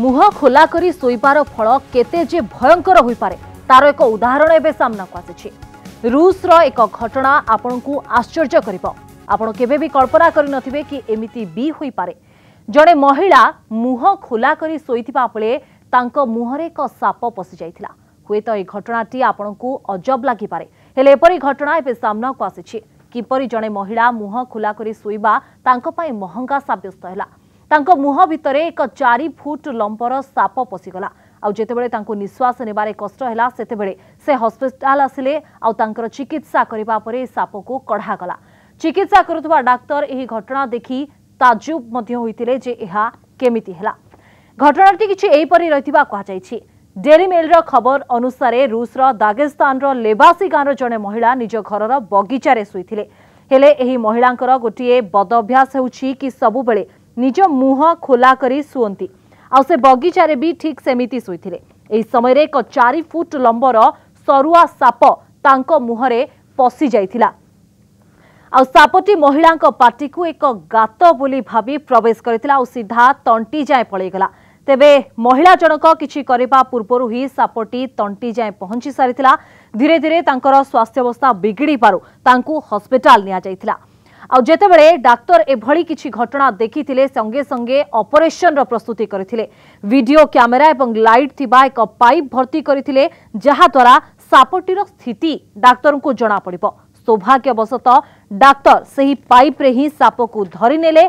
ମୁହ ଖୋଲା କରି ଶୋଇବାର ଫଳ କେତେ ଯେ ଭୟଙ୍କର ହୋଇପାରେ ତାର ଏକ ଉଦାହରଣ ଏବେ ସାମ୍ନାକୁ ଆସିଛି ରୁଷର ଏକ ଘଟଣା ଆପଣଙ୍କୁ ଆଶ୍ଚର୍ଯ୍ୟ କରିବ ଆପଣ କେବେ ବି କଳ୍ପନା କରିନଥିବେ କି ଏମିତି ବି ହୋଇପାରେ ଜଣେ ମହିଳା ମୁହଁ ଖୋଲା କରି ଶୋଇଥିବା ବେଳେ ତାଙ୍କ ମୁହଁରେ ଏକ ସାପ ପଶିଯାଇଥିଲା ହୁଏତ ଏହି ଘଟଣାଟି ଆପଣଙ୍କୁ ଅଜବ ଲାଗିପାରେ ହେଲେ ଏପରି ଘଟଣା ଏବେ ସାମ୍ନାକୁ ଆସିଛି କିପରି ଜଣେ ମହିଳା ମୁହଁ ଖୋଲା କରି ଶୋଇବା ତାଙ୍କ ପାଇଁ ମହଙ୍ଗା ସାବ୍ୟସ୍ତ ହେଲା ତାଙ୍କ ମୁହଁ ଭିତରେ ଏକ ଚାରି ଫୁଟ ଲମ୍ବର ସାପ ପଶିଗଲା ଆଉ ଯେତେବେଳେ ତାଙ୍କୁ ନିଶ୍ୱାସ ନେବାରେ କଷ୍ଟ ହେଲା ସେତେବେଳେ ସେ ହସ୍ପିଟାଲ ଆସିଲେ ଆଉ ତାଙ୍କର ଚିକିତ୍ସା କରିବା ପରେ ସାପକୁ କଢ଼ାଗଲା ଚିକିତ୍ସା କରୁଥିବା ଡାକ୍ତର ଏହି ଘଟଣା ଦେଖି ତାଜୁବ ମଧ୍ୟ ହୋଇଥିଲେ ଯେ ଏହା କେମିତି ହେଲା ଘଟଣାଟି କିଛି ଏହିପରି ରହିଥିବା କୁହାଯାଇଛି ଡେରି ମେଲ୍ର ଖବର ଅନୁସାରେ ରୁଷ୍ର ଦାଗେସ୍ତାନର ଲେବାସି ଗାଁର ଜଣେ ମହିଳା ନିଜ ଘରର ବଗିଚାରେ ଶୋଇଥିଲେ ହେଲେ ଏହି ମହିଳାଙ୍କର ଗୋଟିଏ ବଦଭ୍ୟାସ ହେଉଛି କି ସବୁବେଳେ ନିଜ ମୁହଁ ଖୋଲା କରି ଶୁଅନ୍ତି ଆଉ ସେ ବଗିଚାରେ ବି ଠିକ୍ ସେମିତି ଶୋଇଥିଲେ ଏହି ସମୟରେ ଏକ ଚାରି ଫୁଟ ଲମ୍ବର ସରୁଆ ସାପ ତାଙ୍କ ମୁହଁରେ ପଶି ଯାଇଥିଲା ଆଉ ସାପଟି ମହିଳାଙ୍କ ପାଟିକୁ ଏକ ଗାତ ବୋଲି ଭାବି ପ୍ରବେଶ କରିଥିଲା ଆଉ ସିଧା ତଣ୍ଟି ଯାଏଁ ପଳାଇଗଲା ତେବେ ମହିଳା ଜଣକ କିଛି କରିବା ପୂର୍ବରୁ ହିଁ ସାପଟି ତଣ୍ଟି ଯାଏଁ ପହଞ୍ଚି ସାରିଥିଲା ଧୀରେ ଧୀରେ ତାଙ୍କର ସ୍ୱାସ୍ଥ୍ୟାବସ୍ଥା ବିଗିଡ଼ିବାରୁ ତାଙ୍କୁ ହସ୍ପିଟାଲ ନିଆଯାଇଥିଲା आतबे डाक्तर एभली कि घटना देखी संगे संगे अपरेसन प्रस्तुति करते भिडियो क्यमेरा और लाइट या एक पाइप भर्ती करते जहाद्वारा सापटीर स्थित डाक्तर को जमापड़ सौभाग्यवशत डाक्तर से ही पाइप ही साप को धरीने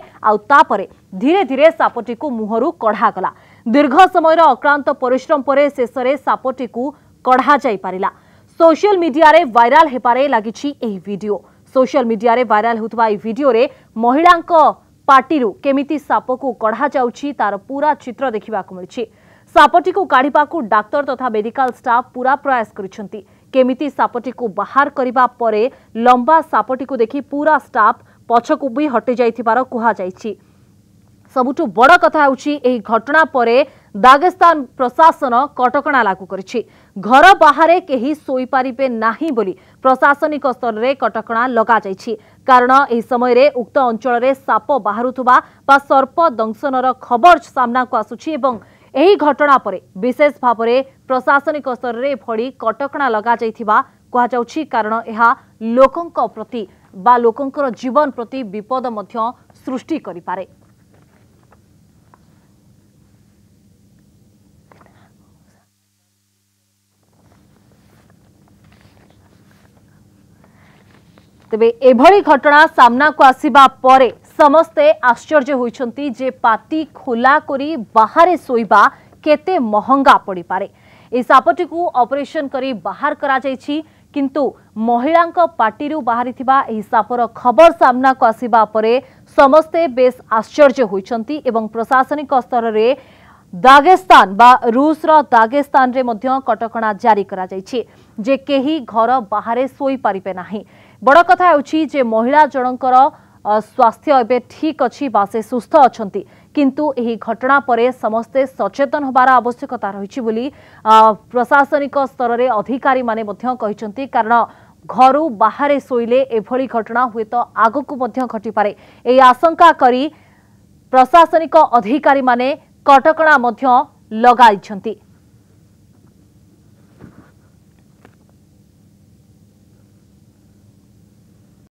आपर धीरे धीरे सापटी को मुहर कढ़ागला दीर्घ समय अक्रांत परिश्रम पर शेषे सापटी को कढ़ा पारा सोशल मीडिया वायरल होबार लगी भिडियो ସୋସିଆଲ ମିଡିଆରେ ଭାଇରାଲ ହେଉଥିବା ଏହି ଭିଡିଓରେ ମହିଳାଙ୍କ ପାଟିରୁ କେମିତି ସାପକୁ କଢ଼ାଯାଉଛି ତାର ପୁରା ଚିତ୍ର ଦେଖିବାକୁ ମିଳିଛି ସାପଟିକୁ କାଢ଼ିବାକୁ ଡାକ୍ତର ତଥା ମେଡିକାଲ ଷ୍ଟାଫ୍ ପୁରା ପ୍ରୟାସ କରିଛନ୍ତି କେମିତି ସାପଟିକୁ ବାହାର କରିବା ପରେ ଲମ୍ବା ସାପଟିକୁ ଦେଖି ପୁରା ଷ୍ଟାଫ୍ ପଛକୁ ବି ହଟି ଯାଇଥିବାର କୁହାଯାଇଛି ସବୁଠୁ ବଡ଼ କଥା ହେଉଛି ଏହି ଘଟଣା ପରେ ଦାଗେସ୍ତାନ ପ୍ରଶାସନ କଟକଣା ଲାଗୁ କରିଛି ଘର ବାହାରେ କେହି ଶୋଇପାରିବେ ନାହିଁ ବୋଲି ପ୍ରଶାସନିକ ସ୍ତରରେ କଟକଣା ଲଗାଯାଇଛି କାରଣ ଏହି ସମୟରେ ଉକ୍ତ ଅଞ୍ଚଳରେ ସାପ ବାହାରୁଥିବା ବା ସର୍ପ ଦଂଶନର ଖବର ସାମ୍ନାକୁ ଆସୁଛି ଏବଂ ଏହି ଘଟଣା ପରେ ବିଶେଷ ଭାବରେ ପ୍ରଶାସନିକ ସ୍ତରରେ ଏଭଳି କଟକଣା ଲଗାଯାଇଥିବା କୁହାଯାଉଛି କାରଣ ଏହା ଲୋକଙ୍କ ପ୍ରତି ବା ଲୋକଙ୍କର ଜୀବନ ପ୍ରତି ବିପଦ ମଧ୍ୟ ସୃଷ୍ଟି କରିପାରେ ତେବେ ଏଭଳି ଘଟଣା ସାମ୍ନାକୁ ଆସିବା ପରେ ସମସ୍ତେ ଆଶ୍ଚର୍ଯ୍ୟ ହୋଇଛନ୍ତି ଯେ ପାଟି ଖୋଲା କରି ବାହାରେ ଶୋଇବା କେତେ ମହଙ୍ଗା ପଡ଼ିପାରେ ଏହି ସାପଟିକୁ ଅପରେସନ୍ କରି ବାହାର କରାଯାଇଛି କିନ୍ତୁ ମହିଳାଙ୍କ ପାଟିରୁ ବାହାରିଥିବା ଏହି ସାପର ଖବର ସାମ୍ନାକୁ ଆସିବା ପରେ ସମସ୍ତେ ବେଶ୍ ଆଶ୍ଚର୍ଯ୍ୟ ହୋଇଛନ୍ତି ଏବଂ ପ୍ରଶାସନିକ ସ୍ତରରେ দাগেস্তান বা রুষর দাগেস্তানের মধ্য কটকা জারি করা যাই যে কেহি ঘর বাহারে শোইপারে না ବଡ଼ କଥା ହେଉଛି ଯେ ମହିଳା ଜଣଙ୍କର ସ୍ୱାସ୍ଥ୍ୟ ଏବେ ଠିକ୍ ଅଛି ବା ସେ ସୁସ୍ଥ ଅଛନ୍ତି କିନ୍ତୁ ଏହି ଘଟଣା ପରେ ସମସ୍ତେ ସଚେତନ ହେବାର ଆବଶ୍ୟକତା ରହିଛି ବୋଲି ପ୍ରଶାସନିକ ସ୍ତରରେ ଅଧିକାରୀମାନେ ମଧ୍ୟ କହିଛନ୍ତି କାରଣ ଘରୁ ବାହାରେ ଶୋଇଲେ ଏଭଳି ଘଟଣା ହୁଏତ ଆଗକୁ ମଧ୍ୟ ଘଟିପାରେ ଏହି ଆଶଙ୍କା କରି ପ୍ରଶାସନିକ ଅଧିକାରୀମାନେ କଟକଣା ମଧ୍ୟ ଲଗାଇଛନ୍ତି